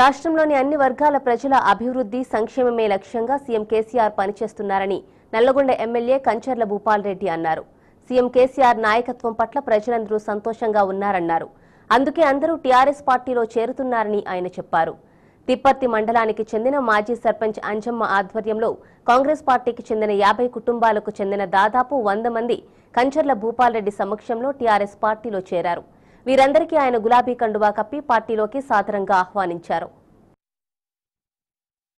రాష్ట్రంలోని అన్ని వర్గాల ప్రజల అభివృద్ధి సంక్షేమమే లక్ష్యంగా సీఎం కేసీఆర్ పనిచేస్తున్నారని నల్లగొండ ఎమ్మెల్యే కంచర్ల భూపాల్ రెడ్డి అన్నారు సీఎం కేసీఆర్ నాయకత్వం పట్ల ప్రజలందరూ సంతోషంగా ఉన్నారన్నారు అందుకే అందరూ టీఆర్ఎస్ పార్టీలో చేరుతున్నారని ఆయన చెప్పారు తిప్పర్తి మండలానికి చెందిన మాజీ సర్పంచ్ అంజమ్మ ఆధ్వర్యంలో కాంగ్రెస్ పార్టీకి చెందిన యాభై కుటుంబాలకు చెందిన దాదాపు వంద మంది కంచర్ల భూపాల్రెడ్డి సమక్షంలో టీఆర్ఎస్ పార్టీలో చేరారు వీరందరికీ ఆయన గులాబీ కండువా కప్పి పార్టీలోకి సాదరంగా ఆహ్వానించారు